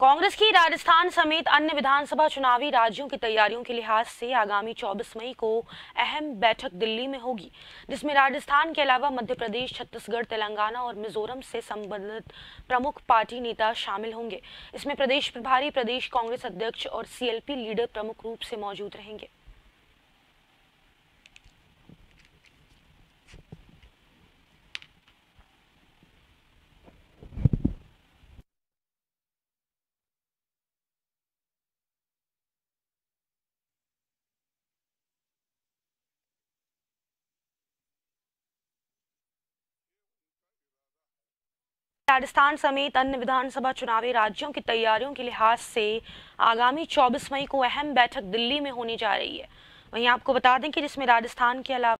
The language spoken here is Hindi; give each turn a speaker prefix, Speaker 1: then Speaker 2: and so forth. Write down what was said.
Speaker 1: कांग्रेस की राजस्थान समेत अन्य विधानसभा चुनावी राज्यों की तैयारियों के लिहाज से आगामी 24 मई को अहम बैठक दिल्ली में होगी जिसमें राजस्थान के अलावा मध्य प्रदेश छत्तीसगढ़ तेलंगाना और मिजोरम से संबंधित प्रमुख पार्टी नेता शामिल होंगे इसमें प्रदेश प्रभारी प्रदेश कांग्रेस अध्यक्ष और सीएलपी लीडर प्रमुख रूप से मौजूद रहेंगे राजस्थान समेत अन्य विधानसभा चुनावी राज्यों की तैयारियों के लिहाज से आगामी 24 मई को अहम बैठक दिल्ली में होने जा रही है वहीं आपको बता दें कि जिसमें राजस्थान के अलावा